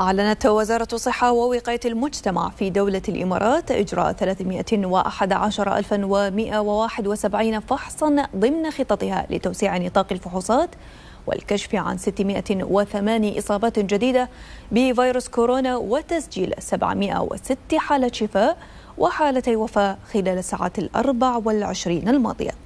أعلنت وزارة الصحة ووقاية المجتمع في دولة الإمارات إجراء 311171 فحصا ضمن خططها لتوسيع نطاق الفحوصات والكشف عن 608 إصابات جديدة بفيروس كورونا وتسجيل 706 حالة شفاء وحالتي وفاة خلال الساعات الأربع والعشرين الماضية